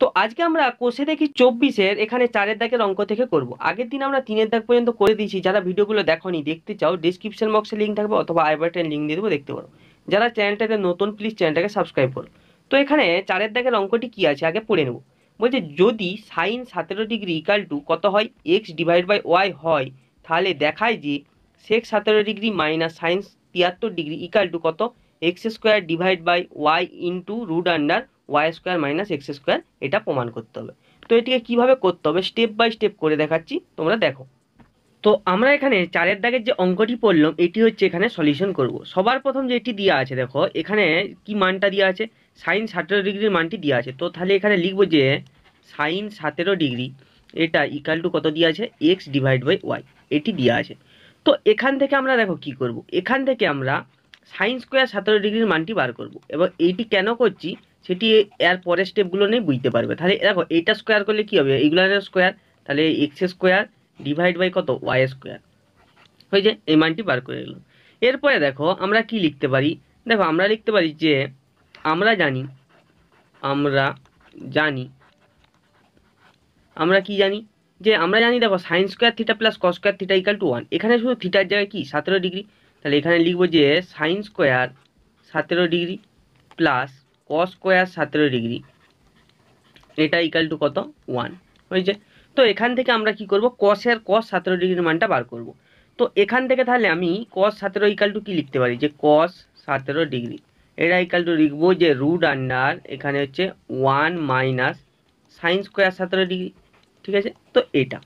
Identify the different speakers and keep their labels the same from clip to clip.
Speaker 1: তো আজকে আমরা কোষে দেখি চব্বিশের এখানে চারের দাগের অঙ্ক থেকে করব আগের দিন আমরা তিনের দাগ পর্যন্ত করে দিয়েছি যারা ভিডিওগুলো দেখনি দেখতে চাও ডিসক্রিপশন বক্সে লিঙ্ক থাকবে অথবা আইবারটেন লিঙ্ক দিয়ে দেবো দেখতে পারো যারা চ্যানেলটাতে নতুন প্লিজ চ্যানেলটাকে সাবস্ক্রাইব করো তো এখানে চারের দাগের অঙ্কটি কি আছে আগে পড়ে নেব বলছে যদি সাইন সতেরো ডিগ্রি ইকাল টু কত হয় এক্স ডিভাইড বাই ওয়াই হয় তাহলে দেখায় যে সেক সতেরো ডিগ্রি মাইনাস সাইন্স তিয়াত্তর ডিগ্রি ইকাল টু কত X square divide by Y into root under Y square minus X square এটা প্রমাণ করতে হবে তো এটিকে কিভাবে করতে হবে স্টেপ বাই স্টেপ করে দেখাচ্ছি তোমরা দেখো তো আমরা এখানে চারের দাগের যে অঙ্কটি পড়লাম এটি হচ্ছে এখানে সলিউশন করব সবার প্রথম যেটি দেওয়া আছে দেখো এখানে কি মানটা দেওয়া আছে সাইন সতেরো ডিগ্রির মানটি দেওয়া আছে তো তাহলে এখানে লিখবো যে সাইন সতেরো ডিগ্রি এটা ইকাল টু কত দেওয়া আছে এক্স ডিভাইড বাই ওয়াই এটি দেওয়া আছে তো এখান থেকে আমরা দেখো কি করব এখান থেকে আমরা সাইন স্কোয়ার সতেরো ডিগ্রির মানটি বার করব এবং এইটি কেন করছি সেটি এর পরের স্টেপগুলো নিয়ে বুঝতে পারবে তাহলে দেখো এইটা স্কোয়ার করলে কী হবে এইগুলো স্কোয়ার তাহলে এক্স স্কোয়ার ডিভাইড বাই কত ওয়াই স্কোয়ার হয়ে যায় এই মানটি বার করে গেল এরপরে দেখো আমরা কি লিখতে পারি দেখো আমরা লিখতে পারি যে আমরা জানি আমরা জানি আমরা কি জানি যে আমরা জানি দেখো sine square theta plus cos square theta equal to one এখানে শুধু থিটার জায়গায় কি সতেরো ডিগ্রি তাহলে এখানে লিখবো যে সাইন স্কোয়ার সতেরো ডিগ্রি প্লাস কস স্কোয়ার সতেরো ডিগ্রি এটা ইকাল টু কত ওয়ান হয়েছে তো এখান থেকে আমরা কি করব কসের কস সতেরো ডিগ্রির মানটা বার করব তো এখান থেকে তাহলে আমি কস সতেরো ইকাল টু কী লিখতে পারি যে কস সতেরো ডিগ্রি এটা ইকাল টু লিখব যে রুট আন্ডার এখানে হচ্ছে ওয়ান মাইনাস সাইন স্কোয়ার সতেরো ডিগ্রি ঠিক আছে তো এটা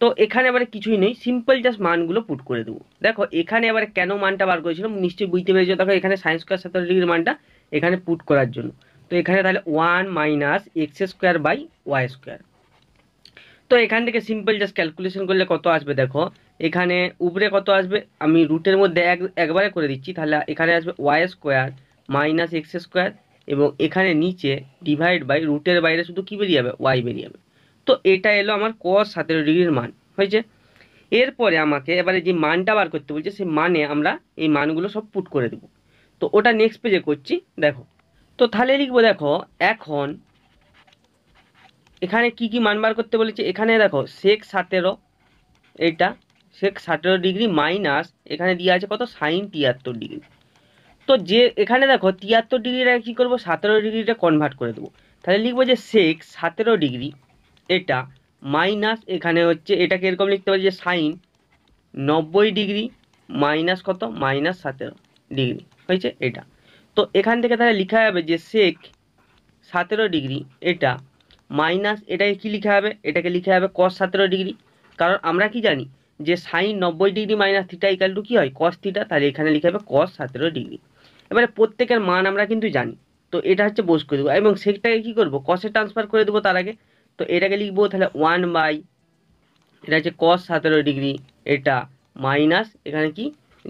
Speaker 1: তো এখানে এবারে কিছুই নেই সিম্পল জাস্ট মানগুলো পুট করে দেবো দেখো এখানে এবারে কেন মানটা বার করেছিলাম নিশ্চয়ই বুঝতে পেরেছো দেখো এখানে সাইন স্কোয়ার সতেরো ডিগ্রির মানটা এখানে পুট করার জন্য তো এখানে তাহলে one minus X square by Y square তো এখান থেকে সিম্পল জাস্ট ক্যালকুলেশন করলে কত আসবে দেখো এখানে উপরে কত আসবে আমি রুটের মধ্যে এক একবারে করে দিচ্ছি তাহলে এখানে আসবে Y square minus X square এবং এখানে নিচে ডিভাইড বাই রুটের বাইরে শুধু কী বেরিয়ে যাবে ওয়াই বেরিয়ে যাবে তো এটা এলো আমার কস সতেরো ডিগ্রির মান হয়েছে এরপরে আমাকে এবারে যে মানটা বার করতে বলছে সেই মানে আমরা এই মানগুলো সব পুট করে দেবো তো ওটা নেক্সট পেজে করছি দেখো তো তাহলে লিখবো দেখো এখন এখানে কি কি মানবার করতে বলেছে এখানে দেখো শেখ সতেরো এটা শেখ সতেরো ডিগ্রি মাইনাস এখানে দিয়ে আছে কত সাইন তিয়াত্তর ডিগ্রি তো যে এখানে দেখো তিয়াত্তর ডিগ্রিটা কী করবো সতেরো ডিগ্রিটা কনভার্ট করে দেবো তাহলে লিখবো যে শেখ সতেরো ডিগ্রি এটা মাইনাস এখানে হচ্ছে এটাকে এরকম লিখতে পারি যে সাইন নব্বই ডিগ্রি মাইনাস কত মাইনাস সতেরো ডিগ্রি হয়েছে এটা তো এখান থেকে তাহলে লিখা যাবে যে সেক সতেরো ডিগ্রি এটা মাইনাস এটাকে কি লিখা হবে এটাকে লিখা হবে কস সতেরো ডিগ্রি কারণ আমরা কি জানি যে সাইন নব্বই degree minus theta equal to কী হয় কস থিটা তাহলে এখানে লিখা হবে কস সতেরো ডিগ্রি এবারে প্রত্যেকের মান আমরা কিন্তু জানি তো এটা হচ্ছে বোস করে দেবো এবং সেকটাকে কী করবো কসে ট্রান্সফার করে দেবো তার আগে তো এটাকে লিখবো তাহলে ওয়ান বাই এটা হচ্ছে কস সতেরো ডিগ্রি এটা মাইনাস এখানে কি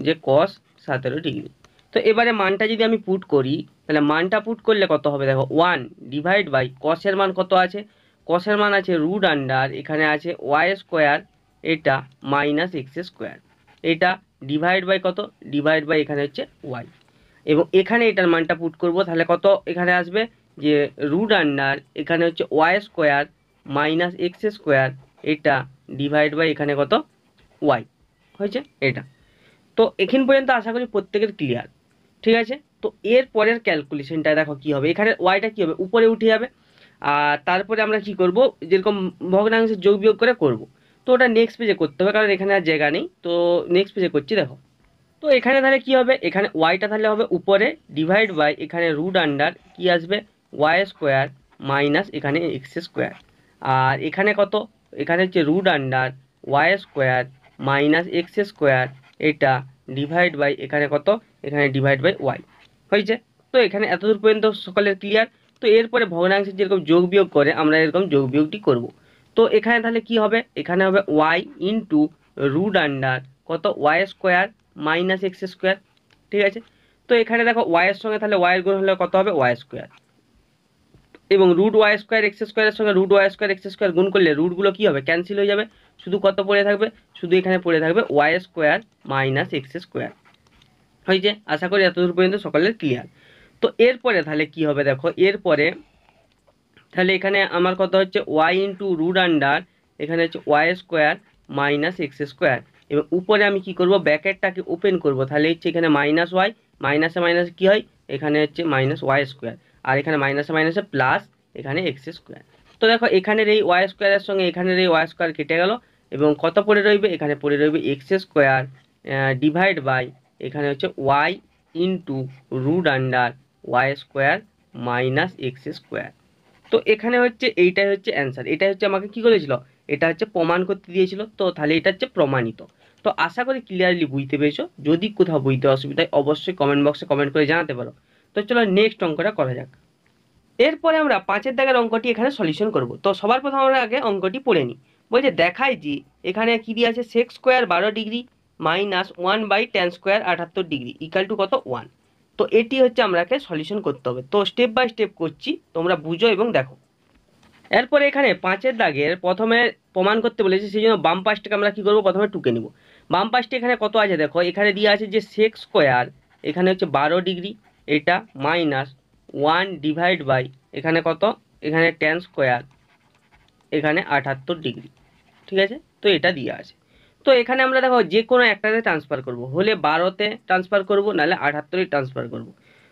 Speaker 1: যে কস সতেরো ডিগ্রি তো এবারে মানটা যদি আমি পুট করি তাহলে মানটা পুট করলে কত হবে দেখো ওয়ান ডিভাইড বাই কসের মান কত আছে কসের মান আছে রুট আন্ডার এখানে আছে ওয়াই স্কোয়ার এটা মাইনাস এক্স স্কোয়ার এটা ডিভাইড বাই কত ডিভাইড বাই এখানে হচ্ছে ওয়াই এবং এখানে এটার মানটা পুট করব তাহলে কত এখানে আসবে যে রুট আন্ডার এখানে হচ্ছে Y square minus X square এটা ডিভাইড বাই এখানে কত ওয়াই হয়েছে এটা তো এখান পর্যন্ত আশা করি প্রত্যেকের ক্লিয়ার ঠিক আছে তো এর পরের ক্যালকুলেশনটা দেখো কি হবে এখানে ওয়াইটা কি হবে উপরে উঠে যাবে আর তারপরে আমরা কি করব যেরকম ভগ্নাংশে যোগ বিয়োগ করে করব তো ওটা নেক্সট পেজে করতে হবে কারণ এখানে আর জায়গা নেই তো নেক্সট পেজে করছি দেখো তো এখানে তাহলে কি হবে এখানে ওয়াইটা তাহলে হবে উপরে ডিভাইড বাই এখানে রুট আন্ডার কি আসবে ওয়াই স্কোয়ার মাইনাস এখানে এক্স স্কোয়ার আর এখানে কত এখানে হচ্ছে root under Y square minus X square এটা ডিভাইড বাই এখানে কত এখানে ডিভাইড বাই ওয়াই হয়েছে তো এখানে এতদূর পর্যন্ত সকলের ক্লিয়ার তো এরপরে ভগ্নাংশের যেরকম যোগ বিয়োগ করে আমরা এরকম যোগ বিয়োগটি করব তো এখানে তাহলে কি হবে এখানে হবে ওয়াই ইনটু রুট আন্ডার কত Y square minus X square ঠিক আছে তো এখানে দেখো ওয়াইয়ের সঙ্গে তাহলে ওয়াইয়ের গুণ হলে কত হবে ওয়াই স্কোয়ার এবং রুট ওয়াই স্কোয়ার এক্স স্কোয়ারের সঙ্গে root Y square X square গুণ করলে রুটগুলো কী হবে ক্যান্সেল হয়ে যাবে শুধু কত পড়ে থাকবে শুধু এখানে পড়ে থাকবে Y square minus X square হয়েছে আশা করি এতদূর পর্যন্ত সকলের ক্লিয়ার তো এরপরে তাহলে কি হবে দেখো এরপরে তাহলে এখানে আমার কথা হচ্ছে ওয়াই ইন্টু রুট আন্ডার এখানে হচ্ছে Y square minus X square এবং উপরে আমি কি করব ব্যাকেটটাকে ওপেন করব তাহলে হচ্ছে এখানে মাইনাস ওয়াই মাইনাসে মাইনাসে কী হয় এখানে হচ্ছে মাইনাস ওয়াই স্কোয়ার আর এখানে মাইনাসে মাইনাসে প্লাস এখানে এক্স স্কোয়ার তো দেখো এখানের এই ওয়াই স্কোয়ারের সঙ্গে এখানের এই ওয়াই স্কোয়ার কেটে গেল এবং কত পড়ে রইবে এখানে পড়ে রইবে এক্স স্কোয়ার ডিভাইড বাই এখানে হচ্ছে Y into root under Y square minus X square তো এখানে হচ্ছে এইটাই হচ্ছে অ্যান্সার এটা হচ্ছে আমাকে কি করেছিল এটা হচ্ছে প্রমাণ করতে দিয়েছিল তো তাহলে এটা হচ্ছে প্রমাণিত তো আশা করি ক্লিয়ারলি বুঝতে পেরেছো যদি কোথাও বুঝতে অসুবিধা হয় অবশ্যই কমেন্ট বক্সে কমেন্ট করে জানাতে পারো তো চলো নেক্সট অঙ্কটা করা যাক এরপরে আমরা পাঁচের দাগের অঙ্কটি এখানে সলিউশন করব তো সবার প্রথমে আমরা আগে অঙ্কটি পড়ে নিই বলছে দেখায় যে এখানে কী দিয়ে আছে সেক্স স্কোয়ার বারো degree minus one by tan square আটাত্তর ডিগ্রি ইকাল টু কত ওয়ান তো এটি হচ্ছে আমাকে সলিউশন করতে হবে তো স্টেপ বাই স্টেপ করছি তোমরা বুঝো এবং দেখো এরপরে এখানে পাঁচের দাগের প্রথমে প্রমাণ করতে বলেছে সেই জন্য বাম পাশটাকে আমরা কী করবো প্রথমে টুকে নেব বাম পাশটি এখানে কত আছে দেখো এখানে দিয়ে আছে যে সেক্স স্কোয়ার এখানে হচ্ছে বারো ডিগ্রি এটা মাইনাস ওয়ান ডিভাইড বাই এখানে কত এখানে টেন স্কোয়ার এখানে আটাত্তর ডিগ্রি ঠিক আছে তো এটা দিয়ে আছে তো এখানে আমরা দেখো যে কোনো একটাতে ট্রান্সফার করব হলে বারোতে ট্রান্সফার করব নাহলে আটাত্তরে ট্রান্সফার করব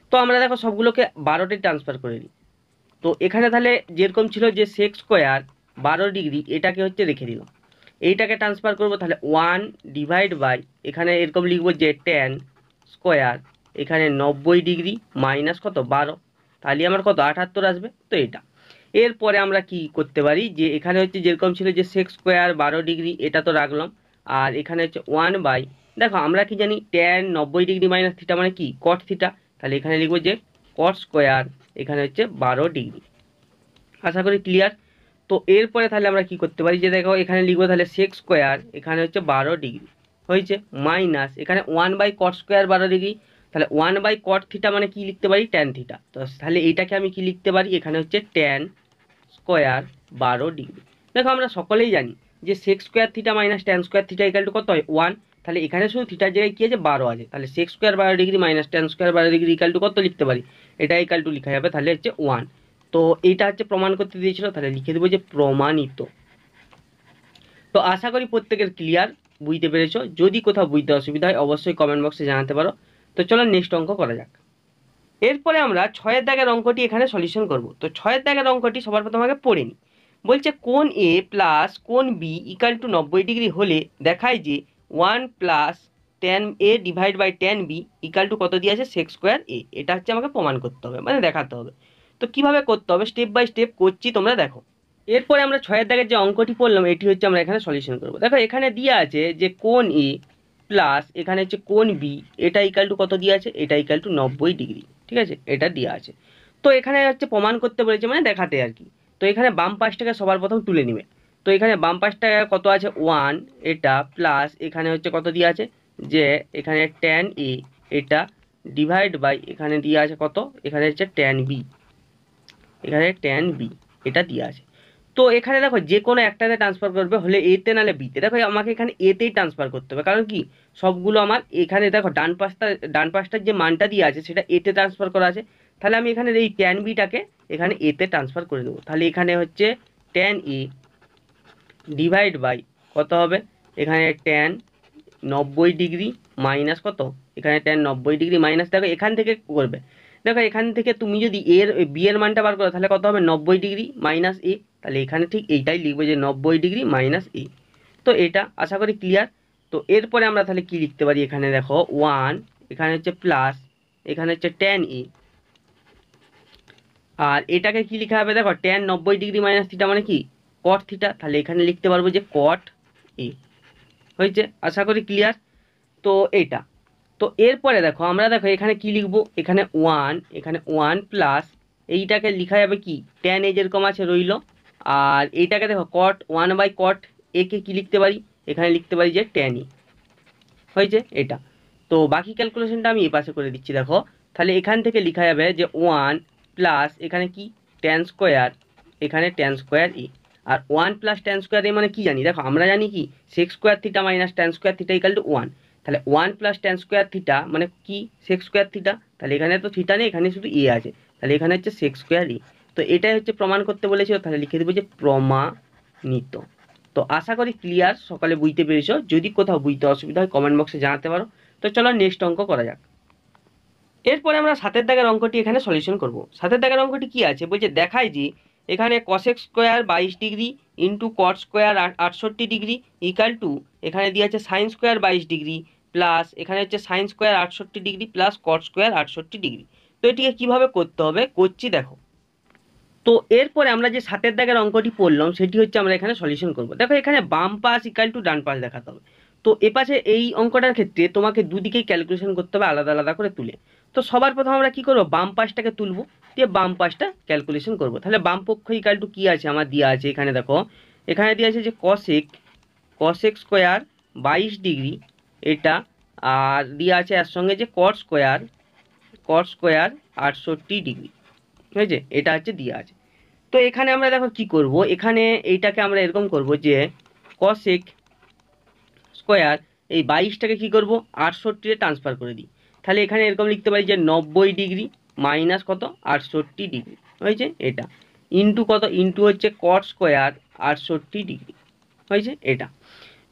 Speaker 1: তো আমরা দেখো সবগুলোকে বারোতে ট্রান্সফার করে নিই তো এখানে তাহলে যেরকম ছিল যে সেক্স স্কোয়ার বারো ডিগ্রি এটাকে হচ্ছে রেখে দিল এইটাকে ট্রান্সফার করব তাহলে ওয়ান ডিভাইড বাই এখানে এরকম লিখব যে টেন স্কোয়ার এখানে নব্বই ডিগ্রি মাইনাস কত বারো তাহলে আমার কত আটাত্তর আসবে তো এটা এরপরে আমরা কি করতে পারি যে এখানে হচ্ছে যেরকম ছিল যে সেক্স স্কোয়ার বারো ডিগ্রি এটা তো রাখলাম আর এখানে হচ্ছে ওয়ান বাই দেখো আমরা কি জানি ট্যান নব্বই ডিগ্রি মাইনাস থিটা মানে কি কট থিটা তাহলে এখানে লিখবো যে কট স্কোয়ার এখানে হচ্ছে বারো ডিগ্রি আশা করি ক্লিয়ার তো এরপরে তাহলে আমরা কি করতে পারি যে দেখো এখানে লিখবো তাহলে সেক্স স্কোয়ার এখানে হচ্ছে বারো ডিগ্রি হয়েছে মাইনাস এখানে ওয়ান বাই কট স্কোয়ার বারো ডিগ্রি তাহলে ওয়ান বাই কট থিটা মানে কি লিখতে পারি ট্যান থিটা তো তাহলে এইটাকে আমি কি লিখতে পারি এখানে হচ্ছে ট্যান স্কোয়ার বারো ডিগ্রি দেখো আমরা সকলেই জানি যে sec square theta minus tan square theta equal to কত হয় ওয়ান তাহলে এখানে শুধু থিটার জায়গায় কী আছে বারো আছে তাহলে সেক্স স্কোয়ার বারো ডিগ্রি মাইনাস ট্যান স্কোয়ার বারো ডিগ্রি ইকাল টু কত লিখতে পারি এটা ইকাল টু লিখা যাবে তাহলে হচ্ছে ওয়ান তো এইটা হচ্ছে প্রমাণ করতে দিয়েছিল তাহলে লিখে দেবো যে প্রমাণিত তো আশা করি প্রত্যেকের ক্লিয়ার বুঝতে পেরেছো যদি কোথাও বুঝতে অসুবিধা হয় অবশ্যই কমেন্ট বক্সে জানাতে পারো তো চলো নেক্সট অঙ্ক করা যাক এরপরে আমরা ছয়ের দাগের অঙ্কটি এখানে সলিউশন করব তো ছয়ের দাগের অঙ্কটি সবার প্রথম আগে পড়ে নিই বলছে কোন এ প্লাস কোন বি ইকাল টু নব্বই ডিগ্রি হলে দেখায় যে one plus tan A divide by tan B equal to কত দিয়ে আছে সেক্স স্কোয়ার এ এটা হচ্ছে আমাকে প্রমাণ করতে হবে মানে দেখাতে হবে তো কিভাবে করতে হবে স্টেপ বাই স্টেপ করছি তোমরা দেখো এরপরে আমরা ছয়ের দাগের যে অঙ্কটি পড়লাম এটি হচ্ছে আমরা এখানে সলিউশন করবো দেখো এখানে দিয়ে আছে যে কোন এ প্লাস এখানে হচ্ছে কোন বি এটা ইকাল টু কত দিয়ে আছে এটা ইকাল টু নব্বই ডিগ্রি ঠিক আছে এটা দেওয়া আছে তো এখানে হচ্ছে প্রমাণ করতে বলেছে মানে দেখাতে আর কি তো এখানে বাম পাশটাকে সবার প্রথম তুলে নিবে তো এখানে বাম পাশটা কত আছে ওয়ান এটা প্লাস এখানে হচ্ছে কত দিয়ে আছে যে এখানে ট্যান এ এটা ডিভাইড বাই এখানে দিয়ে আছে কত এখানে হচ্ছে ট্যান বি এখানে ট্যান বি এটা দিয়ে আছে তো এখানে দেখো যে কোনো একটাতে ট্রান্সফার করবে হলে এতে নাহলে বিতে দেখো আমাকে এখানে এতেই ট্রান্সফার করতে হবে কারণ কি সবগুলো আমার এখানে দেখো ডান পাশটা ডান পাশটার যে মানটা দিয়ে আছে সেটা এতে ট্রান্সফার করা আছে তাহলে আমি এখানে এই ট্যান বিটাকে এখানে এতে ট্রান্সফার করে দেবো তাহলে এখানে হচ্ছে ট্যান এ ডিভাইড বাই কত হবে এখানে ট্যান নব্বই ডিগ্রি মাইনাস কত এখানে ট্যান নব্বই ডিগ্রি মাইনাস দেখো এখান থেকে করবে দেখো এখান থেকে তুমি যদি এর বি এর মানটা বার করো তাহলে কত হবে নব্বই ডিগ্রি মাইনাস এ তাহলে এখানে ঠিক এইটাই লিখবে যে নব্বই ডিগ্রি মাইনাস এ তো এটা আশা করি ক্লিয়ার তো এরপরে আমরা তাহলে কি লিখতে পারি এখানে দেখো ওয়ান এখানে হচ্ছে প্লাস এখানে হচ্ছে ট্যান ই আর এটাকে কি লেখা হবে দেখো টেন নব্বই ডিগ্রি মাইনাস থিটা মানে কি কট থিটা তাহলে এখানে লিখতে পারবো যে কট এ হয়েছে আশা করি ক্লিয়ার তো এটা তো এরপরে দেখো আমরা দেখো এখানে কি লিখব এখানে ওয়ান এখানে ওয়ান প্লাস এইটাকে লেখা যাবে কি ট্যান এ যেরকম আছে রইল আর এইটাকে দেখো কট ওয়ান বাই কট কে কি লিখতে পারি এখানে লিখতে পারি যে ট্যান ই হয়েছে এটা তো বাকি ক্যালকুলেশনটা আমি এ পাশে করে দিচ্ছি দেখো তাহলে এখান থেকে লেখা যাবে যে ওয়ান প্লাস এখানে কি ট্যান স্কোয়ার এখানে ট্যান স্কোয়ার এ আর one plus tan square A মানে কি জানি দেখো আমরা জানি কি sec square theta minus tan square theta equal to one তাহলে one plus tan square theta মানে কি সেক্স স্কোয়ার থিটা তাহলে এখানে তো থিটা নেই এখানে শুধু এ আছে তাহলে এখানে হচ্ছে সেক্স স্কোয়ার ই তো এটাই হচ্ছে প্রমাণ করতে বলেছিল তাহলে লিখে দেবো যে প্রমাণিত তো আশা করি ক্লিয়ার সকালে বুঝতে পেরেছ যদি কোথাও বুঝতে অসুবিধা হয় কমেন্ট বক্সে জানাতে পারো তো চলো নেক্সট অঙ্ক করা যাক এরপরে আমরা সাতের দাগের অঙ্কটি এখানে সলিউশন করব সাতের দাগের অঙ্কটি কি আছে বলছে দেখায় যে এখানে কসেক স্কোয়ার বাইশ ডিগ্রি ইন্টু কট স্কোয়ার আটষট্টি ডিগ্রি ইকাল টু এখানে দিয়ে আছে সাইন স্কোয়ার বাইশ ডিগ্রি প্লাস এখানে হচ্ছে সাইন স্কোয়ার আটষট্টি ডিগ্রি প্লাস কট স্কোয়ার আটষট্টি ডিগ্রি তো এটিকে কিভাবে করতে হবে করছি দেখো তো এরপরে আমরা যে সাতের দাগের অঙ্কটি পড়লাম সেটি হচ্ছে আমরা এখানে সলিউশন করব দেখো এখানে বাম পাস ইকাল টু ডান পাস দেখাতে হবে তো এপাশে এই অঙ্কটার ক্ষেত্রে তোমাকে দুদিকেই ক্যালকুলেশন করতে হবে আলাদা আলাদা করে তুলে তো সবার প্রথম আমরা কি করব বাম পাশটাকে তুলব দিয়ে বাম পাশটা ক্যালকুলেশন করব তাহলে বাম পক্ষ টু কী আছে আমার দেওয়া আছে এখানে দেখো এখানে দেওয়া আছে যে কশেক কশেক স্কোয়ার বাইশ ডিগ্রি এটা আর দেওয়া আছে এর সঙ্গে যে কর স্কোয়ার কর স্কোয়ার আটষট্টি ডিগ্রি ঠিক আছে এটা হচ্ছে দেওয়া আছে তো এখানে আমরা দেখো কি করব এখানে এইটাকে আমরা এরকম করব যে কশেক স্কোয়ার এই বাইশটাকে কি করব আটষট্টিতে ট্রান্সফার করে দিই তাহলে এখানে এরকম লিখতে পারি যে নব্বই ডিগ্রি মাইনাস কত আটষট্টি ডিগ্রি হয়েছে এটা ইন্টু কত ইন্টু হচ্ছে কট স্কোয়ার আটষট্টি ডিগ্রি হয়েছে এটা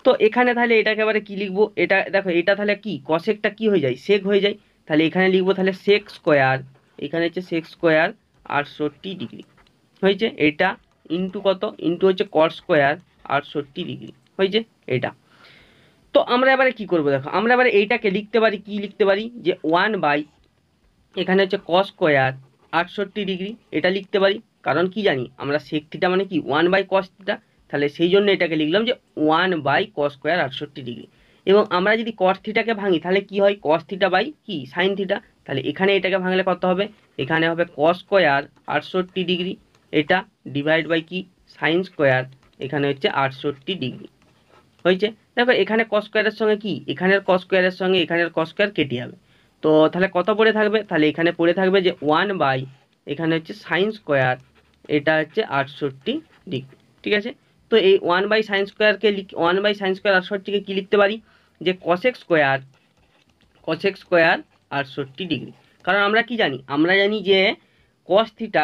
Speaker 1: তো এখানে তাহলে এটাকে এবারে কী লিখবো এটা দেখো এটা তাহলে কি কসেকটা কি হয়ে যায় সেক হয়ে যায় তাহলে এখানে লিখবো তাহলে সেক স্কোয়ার এখানে হচ্ছে সেক স্কোয়ার আটষট্টি ডিগ্রি হয়েছে এটা ইন্টু কত ইন্টু হচ্ছে কট স্কোয়ার আটষট্টি ডিগ্রি হয়েছে এটা তো আমরা এবারে কি করব দেখো আমরা এবারে এইটাকে লিখতে পারি কি লিখতে পারি যে ওয়ান বাই এখানে হচ্ছে কস স্কোয়ার আটষট্টি ডিগ্রি এটা লিখতে পারি কারণ কি জানি আমরা সেক থিটা মানে কি ওয়ান বাই কস থিটা তাহলে সেই জন্য এটাকে লিখলাম যে ওয়ান বাই কস স্কোয়ার আটষট্টি ডিগ্রি এবং আমরা যদি কস থিটাকে ভাঙি তাহলে কি হয় কস থিটা বাই কি সাইন থিটা তাহলে এখানে এটাকে ভাঙলে কত হবে এখানে হবে কস স্কোয়ার আটষট্টি ডিগ্রি এটা ডিভাইড বাই কি সাইন স্কোয়ার এখানে হচ্ছে আটষট্টি ডিগ্রি হয়েছে দেখো এখানে কস স্কোয়ারের সঙ্গে কি এখানের কস স্কোয়ারের সঙ্গে এখানের কস স্কোয়ার কেটে যাবে তো তাহলে কত পড়ে থাকবে তাহলে এখানে পড়ে থাকবে যে ওয়ান বাই এখানে হচ্ছে সাইন স্কোয়ার এটা হচ্ছে আটষট্টি ডিগ্রি ঠিক আছে তো এই ওয়ান বাই সাইন স্কোয়ারকে লিখ ওয়ান বাই সাইন স্কোয়ার আটষট্টিকে কী লিখতে পারি যে কসেক স্কোয়ার কসেক স্কোয়ার আটষট্টি ডিগ্রি কারণ আমরা কি জানি আমরা জানি যে cos theta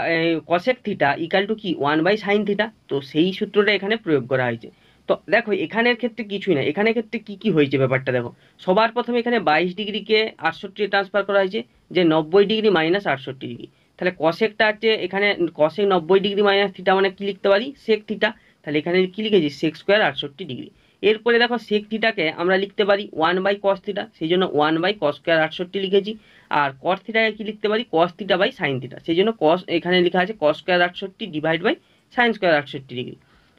Speaker 1: cosec theta equal to কি ওয়ান বাই সাইন থিটা তো সেই সূত্রটা এখানে প্রয়োগ করা হয়েছে তো দেখো এখানের ক্ষেত্রে কিছুই না এখানের ক্ষেত্রে কি কি হয়েছে ব্যাপারটা দেখো সবার প্রথমে এখানে বাইশ ডিগ্রিকে আটষট্টি ট্রান্সফার করা হয়েছে যে নব্বই ডিগ্রি মাইনাস আটষট্টি ডিগ্রি তাহলে কশেকটা আছে এখানে কশেক নব্বই ডিগ্রি মাইনাস থিটা মানে কী লিখতে পারি সেক থিটা তাহলে এখানে কি লিখেছি সেক স্কোয়ার আটষট্টি ডিগ্রি এরপরে দেখো সেক থিটাকে আমরা লিখতে পারি ওয়ান বাই কস থিটা সেই জন্য ওয়ান বাই কস স্কোয়ার আটষট্টি লিখেছি আর কস থিটাকে কী লিখতে পারি cos theta by sine theta সেই জন্য কস এখানে লেখা আছে কস স্কোয়ার আটষট্টি ডিভাইড বাই সাইন স্কোয়ার আটষট্টি ডিগ্রি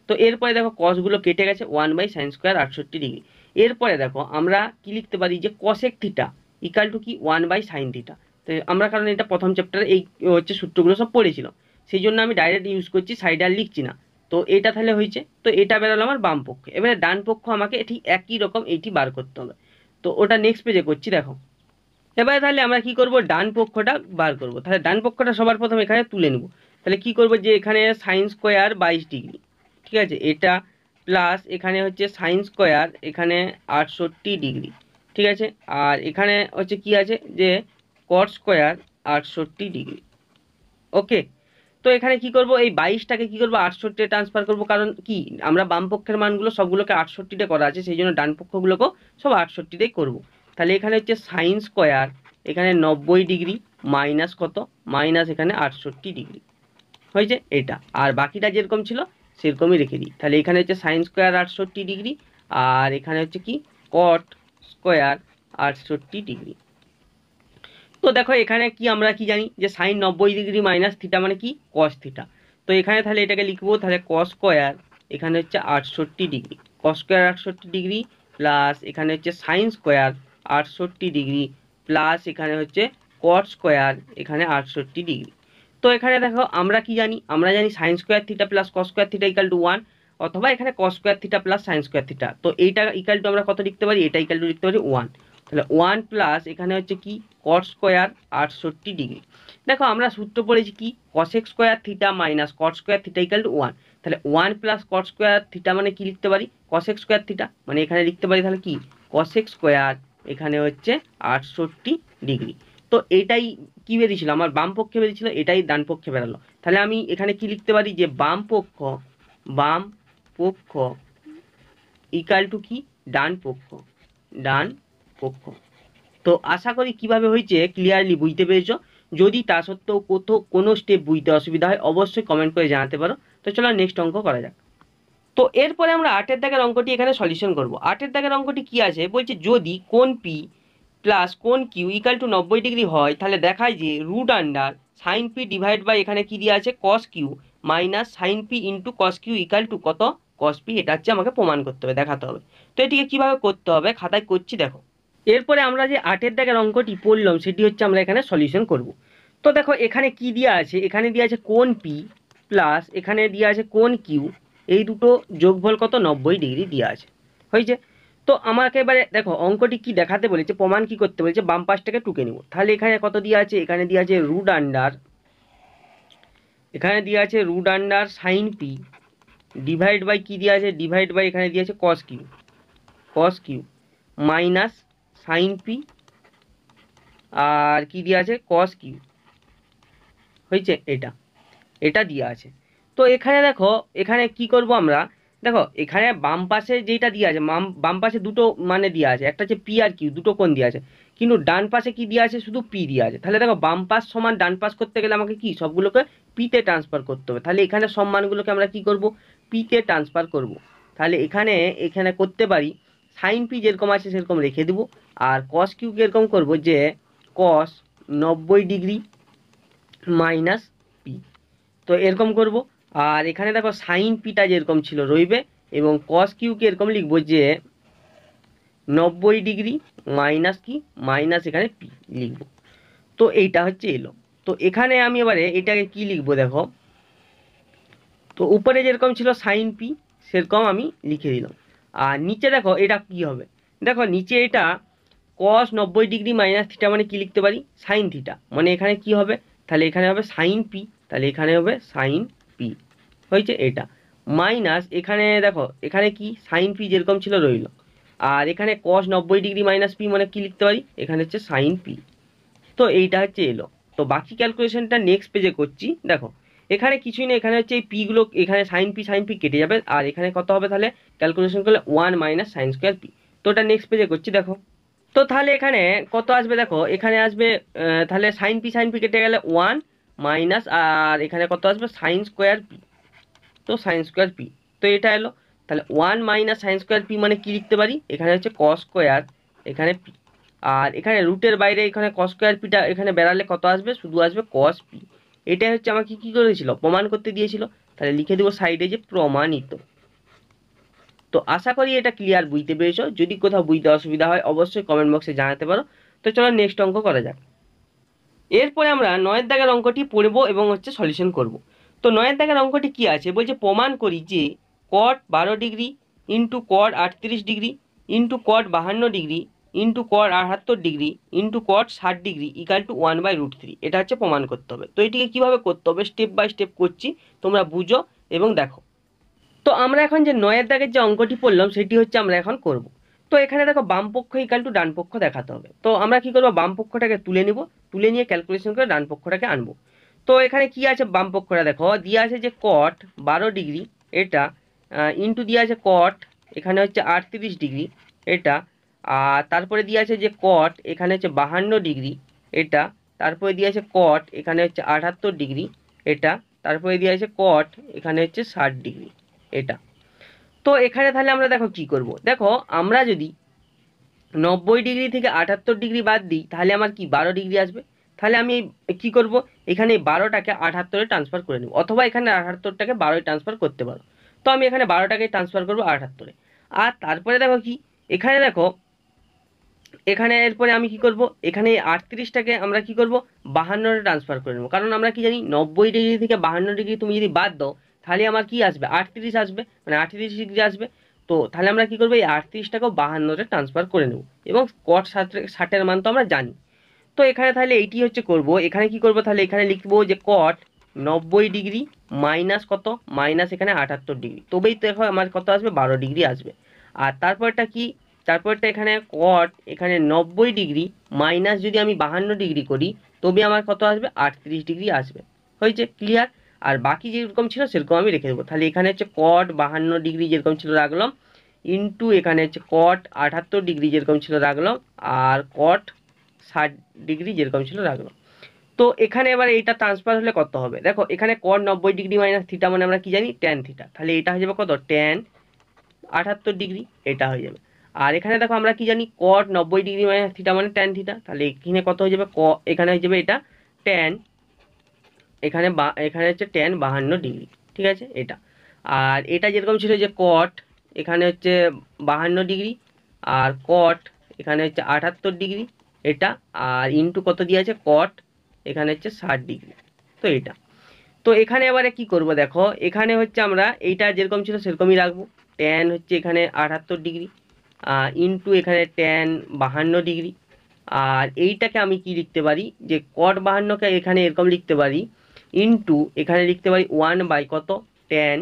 Speaker 1: তো এরপরে দেখো কসগুলো কেটে গেছে ওয়ান বাই সাইন স্কোয়ার আটষট্টি ডিগ্রি এরপরে দেখো আমরা কি লিখতে পারি যে কসেক থিটা ইকাল টু কি ওয়ান বাই সাইন থিটা তো আমরা কারণ এটা প্রথম চ্যাপ্টারে এই হচ্ছে সূত্রগুলো সব পড়েছিল সেই জন্য আমি ডাইরেক্ট ইউজ করছি সাইডে আর লিখছি না তো এটা তাহলে হয়েছে তো এটা বেরোলো আমার বাম পক্ষে এবারে ডান পক্ষ আমাকে ঠিক একই রকম এটি বার করতে হবে তো ওটা নেক্সট পেজে করছি দেখো এবারে তাহলে আমরা কি করব ডান পক্ষটা বার করব তাহলে ডান পক্ষটা সবার প্রথম এখানে তুলে নেব তাহলে কি করব যে এখানে সাইন স্কোয়ার বাইশ ডিগ্রি ঠিক আছে এটা প্লাস এখানে হচ্ছে সাইন স্কোয়ার এখানে আটষট্টি ডিগ্রি ঠিক আছে আর এখানে হচ্ছে কি আছে যে কট স্কোয়ার আটষট্টি ডিগ্রি ওকে তো এখানে কি করব এই বাইশটাকে কি করব আটষট্টি ট্রান্সফার করব কারণ কি আমরা বামপক্ষের মানগুলো সবগুলোকে আটষট্টিতে করা আছে সেই জন্য ডানপক্ষগুলোকেও সব আটষট্টিতেই করব তাহলে এখানে হচ্ছে সাইন স্কোয়ার এখানে নব্বই ডিগ্রি মাইনাস কত মাইনাস এখানে আটষট্টি ডিগ্রি হয়েছে এটা আর বাকিটা যেরকম ছিল সেরকমই রেখে দিই তাহলে এখানে হচ্ছে সাইন স্কোয়ার আটষট্টি ডিগ্রি আর এখানে হচ্ছে কি কট স্কোয়ার আটষট্টি ডিগ্রি তো দেখো এখানে কি আমরা কি জানি যে সাইন নব্বই ডিগ্রি মাইনাস থিটা মানে কি কস থিটা তো এখানে তাহলে এটাকে লিখবো তাহলে কস স্কোয়ার এখানে হচ্ছে আটষট্টি ডিগ্রি কস স্কোয়ার আটষট্টি ডিগ্রি প্লাস এখানে হচ্ছে সাইন স্কোয়ার আটষট্টি ডিগ্রি প্লাস এখানে হচ্ছে কট স্কোয়ার এখানে আটষট্টি ডিগ্রি তো এখানে দেখো আমরা কি জানি আমরা জানি sine square theta plus cos square theta equal to one অথবা এখানে cos square theta plus sine square theta তো এইটা ইকাল টু আমরা কত লিখতে পারি এটা ইকাল টু লিখতে পারি ওয়ান তাহলে ওয়ান প্লাস এখানে হচ্ছে কি কট স্কোয়ার আটষট্টি ডিগ্রি দেখো আমরা সূত্র পড়েছি কি cosec square theta minus cot square theta equal to one তাহলে one plus cot square theta মানে কি লিখতে পারি কসেক স্কোয়ার থিটা মানে এখানে লিখতে পারি তাহলে কি কসেক স্কোয়ার এখানে হচ্ছে আটষট্টি ডিগ্রি তো এটাই কি বেরিয়েছিল আমার বাম পক্ষে বেরিয়েছিল এটাই ডান পক্ষে বেরালো তাহলে আমি এখানে কি লিখতে পারি যে বাম পক্ষ বাম পক্ষ ইকাল টু কি ডান পক্ষ ডান পক্ষ তো আশা করি কিভাবে হয়েছে ক্লিয়ারলি বুঝতে পেরেছো যদি তা সত্ত্বেও কোথাও কোনো স্টেপ বুঝতে অসুবিধা হয় অবশ্যই কমেন্ট করে জানাতে পারো তো চলো নেক্সট অঙ্ক করা যাক তো এরপরে আমরা আটের দাগের অঙ্কটি এখানে সলিউশন করব আটের দাগের অঙ্কটি কি আছে বলছে যদি কোন পি প্লাস কোন কিউ ইকাল টু নব্বই ডিগ্রি হয় তাহলে দেখায় যে root under sine P divide by এখানে কী দিয়ে আছে cos Q minus sine P into cos Q equal to কত কস পি এটা হচ্ছে আমাকে প্রমাণ করতে হবে দেখাতে হবে তো এটিকে কীভাবে করতে হবে খাতায় করছি দেখো এরপরে আমরা যে আটের দাগের অঙ্কটি পড়লাম সেটি হচ্ছে আমরা এখানে সলিউশন করব তো দেখো এখানে কি দেওয়া আছে এখানে দেওয়া আছে কোন পি প্লাস এখানে দেওয়া আছে কোন কিউ এই দুটো যোগফল কত নব্বই ডিগ্রি দেওয়া আছে হয়েছে তো আমাকে এবারে দেখো অঙ্কটি কি দেখাতে বলেছে প্রমাণ কি করতে বলেছে বাম পাশটাকে টুকে নিব তাহলে এখানে কত দিয়ে আছে এখানে দিয়ে আছে রুট আন্ডার এখানে দিয়ে আছে root under sine P divide by কি দিয়ে আছে ডিভাইড বাই এখানে দিয়ে আছে cos Q cos Q minus sine P আর কি দিয়ে আছে কস কিউ হয়েছে এটা এটা দিয়ে আছে তো এখানে দেখো এখানে কি করব আমরা দেখো এখানে বাম পাশে যেটা দিয়ে আছে বাম বাম পাশে দুটো মানে দিয়ে আছে একটা হচ্ছে পি আর কিউ দুটো কোন দিয়ে আছে কিন্তু ডান পাশে কি দিয়ে আছে শুধু পি দিয়ে আছে তাহলে দেখো বাম পাশ সমান ডান পাশ করতে গেলে আমাকে কি সবগুলোকে পিতে ট্রান্সফার করতে হবে তাহলে এখানে সম্মানগুলোকে আমরা কি করব পিতে ট্রান্সফার করব তাহলে এখানে এখানে করতে পারি সাইন পি যেরকম আছে সেরকম রেখে দেবো আর কস কিউ এরকম করব যে কস নব্বই ডিগ্রি মাইনাস পি তো এরকম করবো আর এখানে দেখো সাইন পিটা যেরকম ছিল রইবে এবং কস কিউকে এরকম লিখবো যে নব্বই ডিগ্রি মাইনাস কি মাইনাস এখানে পি লিখবো তো এইটা হচ্ছে এলো তো এখানে আমি এবারে এটাকে কি লিখবো দেখো তো উপরে যেরকম ছিল সাইন পি সেরকম আমি লিখে দিলাম আর নিচে দেখো এটা কি হবে দেখো নিচে এটা কস নব্বই ডিগ্রি মাইনাস থিটা মানে কি লিখতে পারি সাইন থিটা মানে এখানে কি হবে তাহলে এখানে হবে সাইন পি তাহলে এখানে হবে সাইন পি হয়েছে এটা মাইনাস এখানে দেখো এখানে কি সাইন পি যেরকম ছিল রইল আর এখানে কস নব্বই ডিগ্রি মাইনাস পি মানে কি লিখতে পারি এখানে হচ্ছে সাইন পি তো এইটা হচ্ছে এলো তো বাকি ক্যালকুলেশনটা নেক্সট পেজে করছি দেখো এখানে কিছুই না এখানে হচ্ছে এই পিগুলো এখানে সাইন পি সাইন পি কেটে যাবে আর এখানে কত হবে তাহলে ক্যালকুলেশন করলে one minus sine square P তো ওটা নেক্সট পেজে করছি দেখো তো তাহলে এখানে কত আসবে দেখো এখানে আসবে তাহলে সাইন পি সাইন পি কেটে গেলে ওয়ান মাইনাস আর এখানে কত আসবে সাইন স্কোয়ার পি তো সাইন স্কোয়ার পি তো এটা এলো তাহলে one minus sine square P মানে কি লিখতে পারি এখানে হচ্ছে কস স্কোয়ার এখানে পি আর এখানে রুটের বাইরে এখানে কস স্কোয়ার পিটা এখানে বেড়ালে কত আসবে শুধু আসবে কস পি এটাই হচ্ছে আমাকে কি করেছিল প্রমাণ করতে দিয়েছিল তাহলে লিখে দেবো সাইডে যে প্রমাণিত তো আশা করি এটা ক্লিয়ার বুঝতে পেরেছো যদি কোথাও বুঝতে অসুবিধা হয় অবশ্যই কমেন্ট বক্সে জানাতে পারো তো চলো নেক্সট অঙ্ক করা যাক এরপরে আমরা নয়ের দাগের অঙ্কটি পড়ব এবং হচ্ছে সলিউশন করবো তো নয়ের দাগের অঙ্কটি কি আছে বলছে প্রমাণ করি যে কট বারো ডিগ্রি ইন্টু কট আটত্রিশ ডিগ্রি ইন্টু কট বাহান্ন ডিগ্রি ইন্টু কট আটাত্তর ডিগ্রি ইন্টু কট ষাট degree equal to one by root three এটা হচ্ছে প্রমাণ করতে হবে তো এটিকে কীভাবে করতে হবে স্টেপ বাই স্টেপ করছি তোমরা বুঝো এবং দেখো তো আমরা এখন যে নয়ের দাগের যে অঙ্কটি পড়লাম সেটি হচ্ছে আমরা এখন করব তো এখানে দেখো বামপক্ষ ইকাল টু ডানপক্ষ দেখাতে হবে তো আমরা কী করবো বামপক্ষটাকে তুলে নিব তুলে নিয়ে ক্যালকুলেশন করে ডানপক্ষটাকে আনবো তো এখানে কি আছে বামপক্ষরা দেখো দিয়ে আছে যে কট বারো ডিগ্রি এটা ইন্টু দিয়ে আছে কট এখানে হচ্ছে আটত্রিশ ডিগ্রি এটা আর তারপরে দিয়ে আছে যে কট এখানে হচ্ছে বাহান্ন ডিগ্রি এটা তারপরে দিয়ে আছে কট এখানে হচ্ছে আটাত্তর ডিগ্রি এটা তারপরে দিয়ে আছে কট এখানে হচ্ছে ষাট ডিগ্রি এটা তো এখানে তাহলে আমরা দেখো কি করব দেখো আমরা যদি নব্বই ডিগ্রি থেকে আটাত্তর ডিগ্রি বাদ দিই তাহলে আমার কি বারো ডিগ্রি আসবে তাহলে আমি কি করব এখানে বারোটাকে আটাত্তরে ট্রান্সফার করে নেব অথবা এখানে আটাত্তরটাকে বারোয় ট্রান্সফার করতে পারো তো আমি এখানে বারোটাকে ট্রান্সফার করবো আটাত্তরে আর তারপরে দেখো কি এখানে দেখো এখানে এরপরে আমি কি করব এখানে আটত্রিশটাকে আমরা কি করব বাহান্নরে ট্রান্সফার করে নেবো কারণ আমরা কি জানি নব্বই ডিগ্রি থেকে বাহান্ন ডিগ্রি তুমি যদি বাদ দাও তাহলে আমার কি আসবে আটত্রিশ আসবে মানে আটত্রিশ ডিগ্রি আসবে তো তাহলে আমরা কি করবো এই আটত্রিশটাকেও বাহান্নরে ট্রান্সফার করে নেব এবং কট ষাটের মান তো আমরা জানি তো এখানে তাহলে এইটি হচ্ছে করব এখানে কি করব তাহলে এখানে লিখবো যে কট নব্বই ডিগ্রি মাইনাস কত মাইনাস এখানে আটাত্তর ডিগ্রি তবেই তো এখন আমার কত আসবে বারো ডিগ্রি আসবে আর তারপরটা কি তারপরটা এখানে কট এখানে নব্বই ডিগ্রি মাইনাস যদি আমি বাহান্ন ডিগ্রি করি তবে আমার কত আসবে আটত্রিশ ডিগ্রি আসবে হয়েছে ক্লিয়ার আর বাকি যেরকম ছিল সেরকম আমি রেখে দেবো তাহলে এখানে হচ্ছে কট বাহান্ন ডিগ্রি যেরকম ছিল রাখলাম ইন্টু এখানে হচ্ছে কট আটাত্তর ডিগ্রি যেরকম ছিল রাখলাম আর কট ষাট ডিগ্রি যেরকম ছিল রাখলাম তো এখানে এবার এইটা ট্রান্সফার হলে কত হবে দেখো এখানে কর নব্বই ডিগ্রি মাইনাস থিটা মানে আমরা কি জানি ট্যান থিটা তাহলে এটা হয়ে যাবে কত ট্যান আটাত্তর ডিগ্রি এটা হয়ে যাবে আর এখানে দেখো আমরা কি জানি কট নব্বই ডিগ্রি মাইনাস থিটা মানে ট্যান থিটা তাহলে এখানে কত হয়ে যাবে ক এখানে হয়ে যাবে এটা ট্যান এখানে বা এখানে হচ্ছে ট্যান বাহান্ন ডিগ্রি ঠিক আছে এটা আর এটা যেরকম ছিল যে কট এখানে হচ্ছে বাহান্ন ডিগ্রি আর কট এখানে হচ্ছে আটাত্তর ডিগ্রি এটা আর ইন্টু কত দিয়ে আছে কট এখানে হচ্ছে ষাট ডিগ্রি তো এটা তো এখানে এবারে কি করব দেখো এখানে হচ্ছে আমরা এইটা যেরকম ছিল সেরকমই রাখবো ট্যান হচ্ছে এখানে আটাত্তর ডিগ্রি আর ইন্টু এখানে ট্যান বাহান্ন ডিগ্রি আর এইটাকে আমি কি লিখতে পারি যে কট বাহান্নকে এখানে এরকম লিখতে পারি ইন্টু এখানে লিখতে পারি ওয়ান বাই কত ট্যান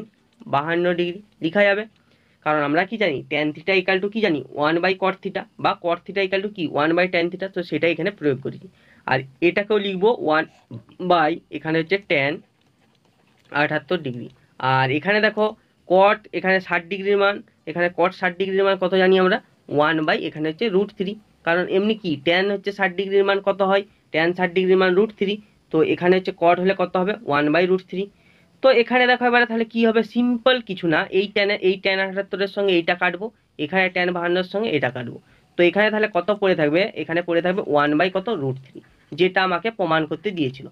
Speaker 1: বাহান্ন ডিগ্রি লিখা যাবে কারণ আমরা কি জানি ট্যান থিটা ইকাল টু কী জানি ওয়ান বাই কর থিটা বা কর থিটা ইকাল টু কী ওয়ান বাই ট্যান থিটা তো সেটা এখানে প্রয়োগ করি আর এটাকেও লিখবো ওয়ান বাই এখানে হচ্ছে ট্যান আটাত্তর ডিগ্রি আর এখানে দেখো কট এখানে ষাট ডিগ্রির মান এখানে কট ষাট ডিগ্রির মান কত জানি আমরা ওয়ান বাই এখানে হচ্ছে রুট থ্রি কারণ এমনি কি ট্যান হচ্ছে ষাট ডিগ্রির মান কত হয় ট্যান ষাট ডিগ্রির মান রুট থ্রি তো এখানে হচ্ছে কট হলে কত হবে ওয়ান বাই রুট থ্রি তো এখানে দেখো এবারে তাহলে কি হবে সিম্পল কিছু না এই ট্যানে এই ট্যান আটাত্তরের সঙ্গে এইটা কাটবো এখানে ট্যান বাহান্নর সঙ্গে এটা কাটবো তো এখানে তাহলে কত পড়ে থাকবে এখানে পড়ে থাকবে ওয়ান বাই কত রুট থ্রি যেটা আমাকে প্রমাণ করতে দিয়েছিল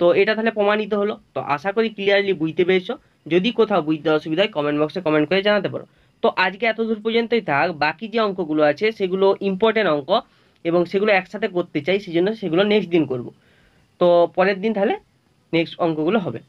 Speaker 1: তো এটা তাহলে প্রমাণিত হলো তো আশা করি ক্লিয়ারলি বুঝতে পেরেছো যদি কোথাও বুঝতে অসুবিধা হয় কমেন্ট বক্সে কমেন্ট করে জানাতে পারো তো আজকে এত দূর পর্যন্তই থাক বাকি যে অঙ্কগুলো আছে সেগুলো ইম্পর্টেন্ট অঙ্ক এবং সেগুলো একসাথে করতে চাই সেই জন্য সেগুলো নেক্সট দিন করব তো পরের দিন তাহলে নেক্সট অঙ্কগুলো হবে